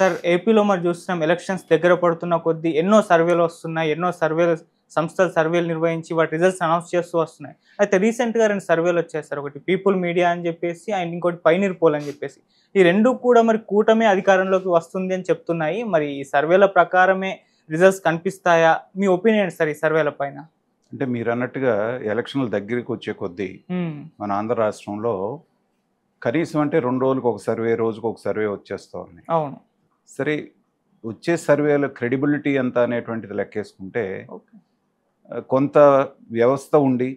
Sir ఏపీలో మరి చూస్తున్నాం ఎలక్షన్స్ దగ్గర పడుతున్న కొద్దీ ఎన్నో సర్వేలు వస్తున్నాయి ఎన్నో సర్వేలు సంస్థలు సర్వేలు నిర్వహించి వాటి రిజల్ట్స్ అనౌన్స్ చేస్తూ వస్తున్నాయి అయితే రీసెంట్గా రెండు సర్వేలు వచ్చాయి సార్ ఒకటి పీపుల్ మీడియా అని చెప్పేసి అండ్ ఇంకోటి పైనీర్ పోల్ అని చెప్పేసి ఈ రెండు కూడా మరి కూటమే అధికారంలోకి వస్తుంది అని చెప్తున్నాయి మరి ఈ సర్వేల ప్రకారమే రిజల్ట్స్ కనిపిస్తాయా మీ ఒపీనియన్ సార్ ఈ సర్వేల పైన అంటే మీరు అన్నట్టుగా ఎలక్షన్ల దగ్గరికి వచ్చే కొద్దీ మన ఆంధ్ర రాష్ట్రంలో కనీసం అంటే రెండు రోజులకు ఒక సర్వే రోజుకు ఒక సర్వే వచ్చేస్తూ ఉన్నాయి అవును సరే వచ్చే సర్వేలో క్రెడిబిలిటీ ఎంత అనేటువంటిది లెక్కేసుకుంటే కొంత వ్యవస్థ ఉండి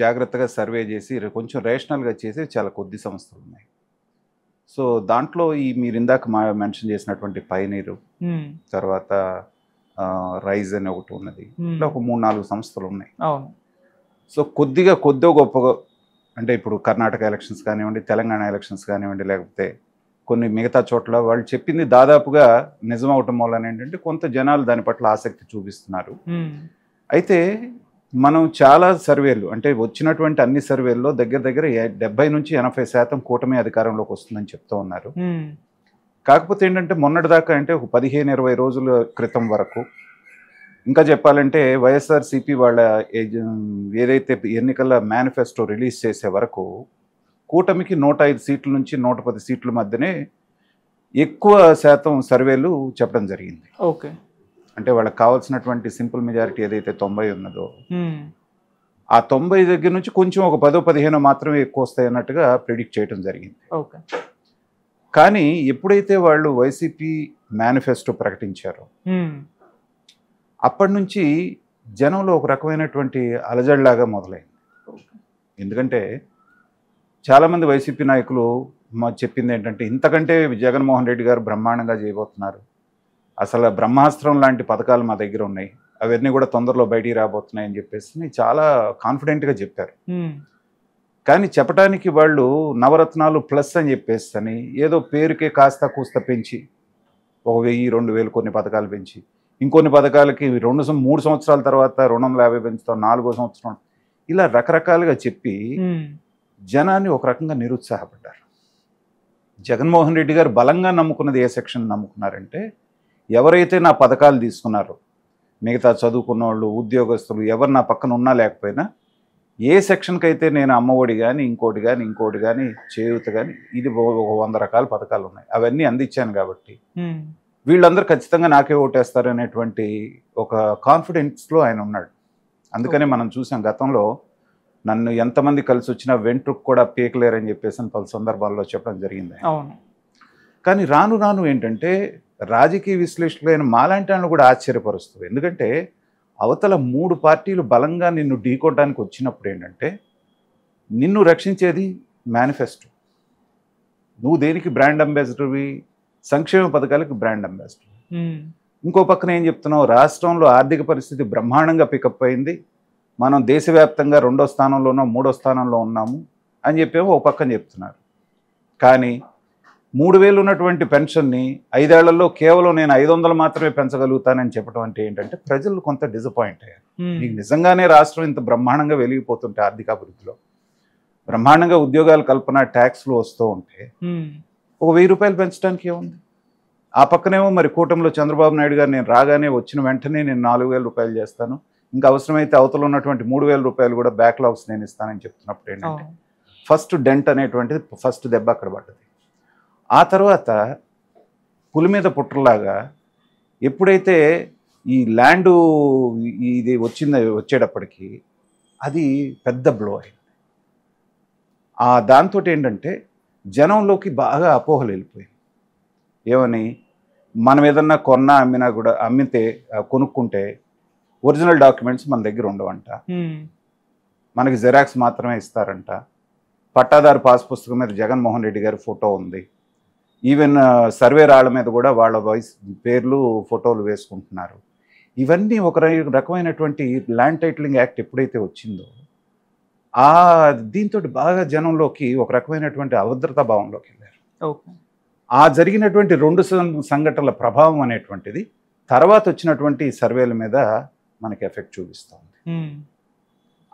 జాగ్రత్తగా సర్వే చేసి కొంచెం రేషనల్గా చేసి చాలా కొద్ది సంస్థలు ఉన్నాయి సో దాంట్లో ఈ మీరు ఇందాక మా మెన్షన్ చేసినటువంటి పైనీరు తర్వాత రైజ్ అని ఒకటి ఉన్నది ఇట్లా ఒక మూడు నాలుగు సంస్థలు ఉన్నాయి సో కొద్దిగా కొద్దిగా గొప్పగా అంటే ఇప్పుడు కర్ణాటక ఎలక్షన్స్ కానివ్వండి తెలంగాణ ఎలక్షన్స్ కానివ్వండి లేకపోతే కొన్ని మిగతా చోట్ల వాళ్ళు చెప్పింది దాదాపుగా నిజం అవటం వలన ఏంటంటే కొంత జనాలు దాని పట్ల ఆసక్తి చూపిస్తున్నారు అయితే మనం చాలా సర్వేలు అంటే వచ్చినటువంటి అన్ని సర్వేల్లో దగ్గర దగ్గర డెబ్బై నుంచి ఎనభై శాతం కూటమి అధికారంలోకి వస్తుందని చెప్తూ ఉన్నారు కాకపోతే ఏంటంటే మొన్నటిదాకా అంటే ఒక పదిహేను ఇరవై రోజుల క్రితం వరకు ఇంకా చెప్పాలంటే వైఎస్ఆర్సీపీ వాళ్ళ ఏదైతే ఎన్నికల మేనిఫెస్టో రిలీజ్ చేసే వరకు కూటమికి నూట ఐదు సీట్ల నుంచి నూట పది సీట్ల మధ్యనే ఎక్కువ శాతం సర్వేలు చెప్పడం జరిగింది ఓకే అంటే వాళ్ళకి కావాల్సినటువంటి సింపుల్ మెజారిటీ ఏదైతే తొంభై ఉన్నదో ఆ తొంభై దగ్గర నుంచి కొంచెం ఒక పదో పదిహేను మాత్రమే ఎక్కువ వస్తాయి అన్నట్టుగా ప్రిడిక్ట్ చేయడం జరిగింది ఓకే కానీ ఎప్పుడైతే వాళ్ళు వైసీపీ మేనిఫెస్టో ప్రకటించారో అప్పటి నుంచి జనంలో ఒక రకమైనటువంటి అలజడిలాగా మొదలైంది ఎందుకంటే చాలామంది వైసీపీ నాయకులు మా చెప్పింది ఏంటంటే ఇంతకంటే జగన్మోహన్ రెడ్డి గారు బ్రహ్మాండంగా చేయబోతున్నారు అసలు బ్రహ్మాస్త్రం లాంటి పథకాలు మా దగ్గర ఉన్నాయి అవన్నీ కూడా తొందరలో బయటికి రాబోతున్నాయని చెప్పేసి చాలా కాన్ఫిడెంట్గా చెప్పారు కానీ చెప్పడానికి వాళ్ళు నవరత్నాలు ప్లస్ అని చెప్పేసి అని ఏదో పేరుకే కాస్త కూస్త పెంచి ఒక వెయ్యి రెండు వేలు కొన్ని పథకాలు పెంచి ఇంకొన్ని పథకాలకి రెండు మూడు సంవత్సరాల తర్వాత రెండు వందల యాభై పెంచుతాం నాలుగో సంవత్సరం ఇలా రకరకాలుగా చెప్పి జనాన్ని ఒక రకంగా నిరుత్సాహపడ్డారు జగన్మోహన్ రెడ్డి గారు బలంగా నమ్ముకున్నది ఏ సెక్షన్ నమ్ముకున్నారంటే ఎవరైతే నా పథకాలు తీసుకున్నారో మిగతా చదువుకున్న వాళ్ళు ఉద్యోగస్తులు ఎవరు నా పక్కన ఉన్నా లేకపోయినా ఏ సెక్షన్కి అయితే నేను అమ్మఒడి కానీ ఇంకోటి కానీ ఇంకోటి కానీ చేయూత కానీ ఇది ఒక వంద రకాల పథకాలు ఉన్నాయి అవన్నీ అందించాను కాబట్టి వీళ్ళందరూ ఖచ్చితంగా నాకే ఓటేస్తారు అనేటువంటి ఒక కాన్ఫిడెన్స్లో ఆయన ఉన్నాడు అందుకనే మనం చూసాం గతంలో నన్ను ఎంతమంది కలిసి వచ్చినా వెంట్రుక్ కూడా పీకలేరని చెప్పేసి అని పలు సందర్భాల్లో చెప్పడం జరిగింది అవును కానీ రాను రాను ఏంటంటే రాజకీయ విశ్లేషకులైన మాలాంటి వాళ్ళు కూడా ఆశ్చర్యపరుస్తుంది ఎందుకంటే అవతల మూడు పార్టీలు బలంగా నిన్ను ఢీకొట్టడానికి వచ్చినప్పుడు ఏంటంటే నిన్ను రక్షించేది మేనిఫెస్టో నువ్వు దేనికి బ్రాండ్ అంబాసిడర్వి సంక్షేమ పథకాలకి బ్రాండ్ అంబాసిడర్ ఇంకో పక్కన ఏం చెప్తున్నావు రాష్ట్రంలో ఆర్థిక పరిస్థితి బ్రహ్మాండంగా పికప్ అయింది మనం దేశవ్యాప్తంగా రెండో స్థానంలోనో మూడో స్థానంలో ఉన్నాము అని చెప్పేమో ఒక పక్కన చెప్తున్నారు కానీ మూడు వేలు ఉన్నటువంటి పెన్షన్ని ఐదేళ్లలో కేవలం నేను ఐదు వందలు మాత్రమే పెంచగలుగుతానని చెప్పడం అంటే ఏంటంటే ప్రజలు కొంత డిసప్పాయింట్ అయ్యారు మీకు నిజంగానే రాష్ట్రం ఇంత బ్రహ్మాండంగా వెలిగిపోతుంటే ఆర్థికాభివృద్ధిలో బ్రహ్మాండంగా ఉద్యోగాల కల్పన ట్యాక్స్లు వస్తూ ఉంటే ఒక వెయ్యి రూపాయలు పెంచడానికి ఏముంది ఆ పక్కనేమో మరి కూటమిలో చంద్రబాబు నాయుడు గారు నేను రాగానే వచ్చిన వెంటనే నేను నాలుగు రూపాయలు చేస్తాను ఇంకా అవసరమైతే అవతల ఉన్నటువంటి మూడు వేల రూపాయలు కూడా బ్యాక్లాగ్స్ నేను ఇస్తానని చెప్తున్నప్పుడు ఏంటంటే ఫస్ట్ డెంట్ అనేటువంటిది ఫస్ట్ దెబ్బ అక్కడ పడ్డది ఆ తర్వాత పులి మీద పుట్టలాగా ఎప్పుడైతే ఈ ల్యాండ్ ఇది వచ్చింది వచ్చేటప్పటికి అది పెద్ద బ్లో అయింది ఆ దాంతో ఏంటంటే జనంలోకి బాగా అపోహలు వెళ్ళిపోయింది ఏమని మనం ఏదన్నా కొన్నా అమ్మినా కూడా అమ్మితే కొనుక్కుంటే ఒరిజినల్ డాక్యుమెంట్స్ మన దగ్గర ఉండవంట మనకి జెరాక్స్ మాత్రమే ఇస్తారంట పట్టాదారు పాస్ పుస్తకం మీద జగన్మోహన్ రెడ్డి గారి ఫోటో ఉంది ఈవెన్ సర్వే రాళ్ల మీద కూడా వాళ్ళ వయసు పేర్లు ఫోటోలు వేసుకుంటున్నారు ఇవన్నీ ఒక రకమైనటువంటి ల్యాండ్ టైటిలింగ్ యాక్ట్ ఎప్పుడైతే వచ్చిందో ఆ దీంతో బాగా జనంలోకి ఒక రకమైనటువంటి అభద్రత భావంలోకి వెళ్ళారు ఆ జరిగినటువంటి రెండు సంఘటనల ప్రభావం అనేటువంటిది తర్వాత వచ్చినటువంటి సర్వేల మీద మనకి ఎఫెక్ట్ చూపిస్తుంది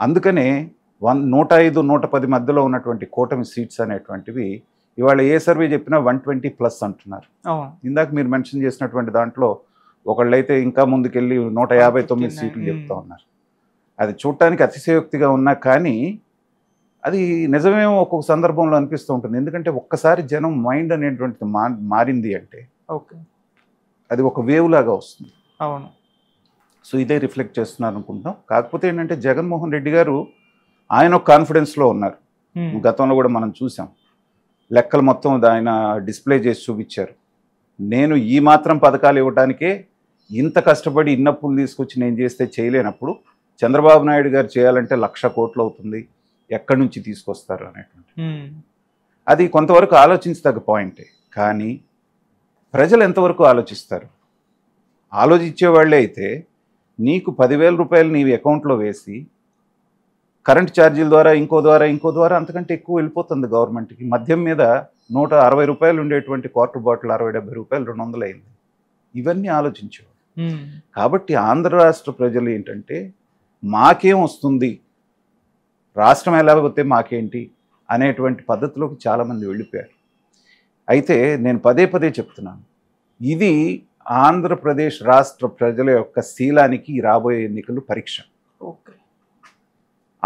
అందుకనే వన్ నూట ఐదు నూట పది మధ్యలో ఉన్నటువంటి కూటమి సీట్స్ అనేటువంటివి ఇవాళ ఏ సర్వే చెప్పినా వన్ ట్వంటీ ప్లస్ అంటున్నారు ఇందాక మీరు మెన్షన్ చేసినటువంటి దాంట్లో ఒకళ్ళైతే ఇంకా ముందుకెళ్ళి నూట యాభై తొమ్మిది సీట్లు చెప్తా ఉన్నారు అది చూడటానికి అతిశయోక్తిగా ఉన్నా కానీ అది నిజమేమో ఒక్కొక్క సందర్భంలో అనిపిస్తూ ఉంటుంది ఎందుకంటే ఒక్కసారి జనం మైండ్ అనేటువంటిది మారింది అంటే ఓకే అది ఒక వేవ్ లాగా వస్తుంది అవును సో ఇదే రిఫ్లెక్ట్ చేస్తున్నారు అనుకుంటున్నాం కాకపోతే ఏంటంటే జగన్మోహన్ రెడ్డి గారు ఆయన ఒక కాన్ఫిడెన్స్లో ఉన్నారు hmm. గతంలో కూడా మనం చూసాం లెక్కలు మొత్తం ఆయన డిస్ప్లే చేసి చూపించారు నేను ఈ మాత్రం పథకాలు ఇవ్వడానికే ఇంత కష్టపడి ఇన్నప్పులు తీసుకొచ్చి నేను చేస్తే చేయలేనప్పుడు చంద్రబాబు నాయుడు గారు చేయాలంటే లక్ష కోట్లు అవుతుంది ఎక్కడి నుంచి తీసుకొస్తారు అనేటువంటి hmm. అది కొంతవరకు ఆలోచించదగ్గ పాయింటే కానీ ప్రజలు ఎంతవరకు ఆలోచిస్తారు ఆలోచించే వాళ్ళే అయితే నీకు పదివేల రూపాయలు నీవి అకౌంట్లో వేసి కరెంట్ ఛార్జీల ద్వారా ఇంకో ద్వారా ఇంకో ద్వారా అంతకంటే ఎక్కువ వెళ్ళిపోతుంది గవర్నమెంట్కి మద్యం మీద నూట అరవై రూపాయలు ఉండేటువంటి క్వార్టర్ బాటిల్ అరవై డెబ్బై రూపాయలు రెండు వందలు అయింది ఇవన్నీ ఆలోచించేవాడు కాబట్టి ఆంధ్ర రాష్ట్ర ప్రజలు ఏంటంటే మాకేం వస్తుంది రాష్ట్రం ఎలా పోతే మాకేంటి అనేటువంటి పద్ధతిలోకి చాలామంది వెళ్ళిపోయారు అయితే నేను పదే పదే చెప్తున్నాను ఇది ఆంధ్రప్రదేశ్ రాష్ట్ర ప్రజల యొక్క శీలానికి రాబోయే ఎన్నికలు పరీక్ష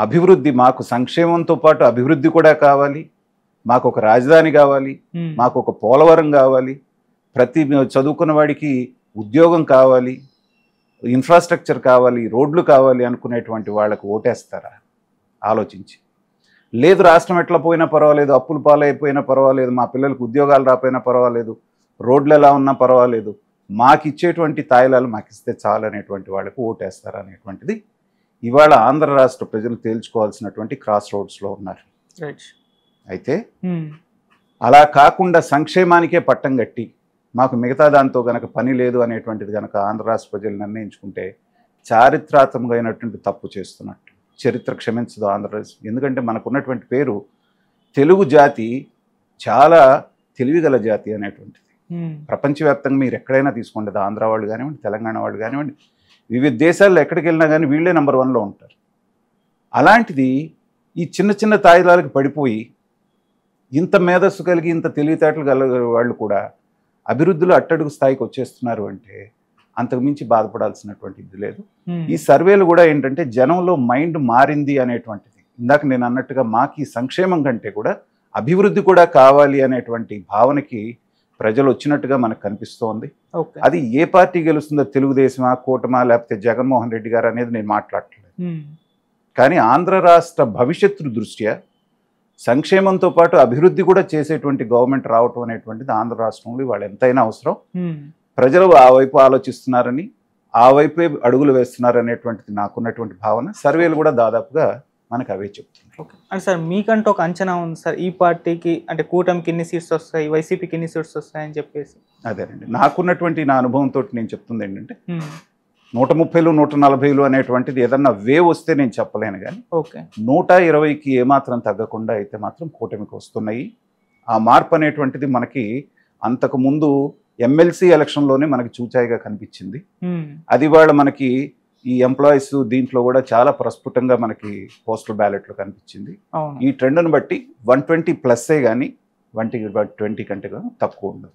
అభివృద్ధి మాకు సంక్షేమంతో పాటు అభివృద్ధి కూడా కావాలి మాకు ఒక రాజధాని కావాలి మాకు ఒక పోలవరం కావాలి ప్రతి చదువుకున్న వాడికి ఉద్యోగం కావాలి ఇన్ఫ్రాస్ట్రక్చర్ కావాలి రోడ్లు కావాలి అనుకునేటువంటి వాళ్ళకు ఓటేస్తారా ఆలోచించి లేదు రాష్ట్రం ఎట్లా పోయినా పర్వాలేదు అప్పులు పాలైపోయినా పర్వాలేదు మా పిల్లలకు ఉద్యోగాలు రాపోయినా పర్వాలేదు రోడ్లు ఎలా ఉన్నా పర్వాలేదు మాకు ఇచ్చేటువంటి తాయిలాలు మాకు మాకిస్తే చాలనేటువంటి వాళ్ళకు ఓటేస్తారు అనేటువంటిది ఇవాళ ఆంధ్ర రాష్ట్ర ప్రజలు తేల్చుకోవాల్సినటువంటి క్రాస్ రోడ్స్లో ఉన్నారు అయితే hmm. అలా కాకుండా సంక్షేమానికే పట్టం కట్టి మాకు మిగతా దాంతో గనక పని లేదు అనేటువంటిది గనక ఆంధ్ర రాష్ట్ర ప్రజలు నిర్ణయించుకుంటే చారిత్రాత్మకమైనటువంటి తప్పు చేస్తున్నట్టు చరిత్ర క్షమించదు ఆంధ్రప్రదేశ్ ఎందుకంటే మనకున్నటువంటి పేరు తెలుగు జాతి చాలా తెలివిగల జాతి అనేటువంటిది ప్రపంచవ్యాప్తంగా మీరు ఎక్కడైనా తీసుకోండి ఆంధ్ర వాళ్ళు కానివ్వండి తెలంగాణ వాళ్ళు కానివ్వండి వివిధ దేశాల్లో ఎక్కడికి వెళ్ళినా కానీ వీళ్ళే నెంబర్ వన్లో ఉంటారు అలాంటిది ఈ చిన్న చిన్న తాయిలాలకు పడిపోయి ఇంత మేధస్సు కలిగి ఇంత తెలివితేటలు కలిగే వాళ్ళు కూడా అభివృద్ధిలో అట్టడుగు స్థాయికి వచ్చేస్తున్నారు అంటే అంతకుమించి బాధపడాల్సినటువంటి ఇది లేదు ఈ సర్వేలు కూడా ఏంటంటే జనంలో మైండ్ మారింది అనేటువంటిది ఇందాక నేను అన్నట్టుగా మాకు ఈ సంక్షేమం కంటే కూడా అభివృద్ధి కూడా కావాలి అనేటువంటి భావనకి ప్రజలు వచ్చినట్టుగా మనకు కనిపిస్తోంది అది ఏ పార్టీ గెలుస్తుందో తెలుగుదేశమా కూటమా లేకపోతే జగన్మోహన్ రెడ్డి గారు అనేది నేను మాట్లాడట్లేదు కానీ ఆంధ్ర రాష్ట్ర భవిష్యత్తు దృష్ట్యా సంక్షేమంతో పాటు అభివృద్ధి కూడా చేసేటువంటి గవర్నమెంట్ రావటం అనేటువంటిది ఆంధ్ర రాష్ట్రంలో వాళ్ళు ఎంతైనా అవసరం ప్రజలు ఆ వైపు ఆలోచిస్తున్నారని ఆ వైపే అడుగులు వేస్తున్నారనేటువంటిది నాకున్నటువంటి భావన సర్వేలు కూడా దాదాపుగా మనకు అవే చెప్తుంది ఓకే అండ్ సార్ మీకంటే ఒక అంచనా ఉంది సార్ ఈ పార్టీకి అంటే కూటమికి ఎన్ని సీట్స్ వస్తాయి వైసీపీకి ఎన్ని సీట్స్ వస్తాయని చెప్పేసి అదేనండి నాకున్నటువంటి నా అనుభవంతో నేను చెప్తుంది ఏంటంటే నూట ముప్పైలు నూట నలభైలు అనేటువంటిది ఏదన్నా వే వస్తే నేను చెప్పలేను కానీ ఓకే నూట ఇరవైకి ఏమాత్రం తగ్గకుండా అయితే మాత్రం కూటమికి వస్తున్నాయి ఆ మార్పు అనేటువంటిది మనకి అంతకుముందు ఎమ్మెల్సీ ఎలక్షన్లోనే మనకి చూచాయిగా కనిపించింది అది వాళ్ళ మనకి ఈ ఎంప్లాయీస్ దీంట్లో కూడా చాలా ప్రస్ఫుటంగా మనకి పోస్టల్ బ్యాలెట్లో కనిపించింది ఈ ట్రెండ్ను బట్టి వన్ ట్వంటీ ప్లస్సే కానీ వన్ ట్వంటీ కంటే తక్కువ ఉండదు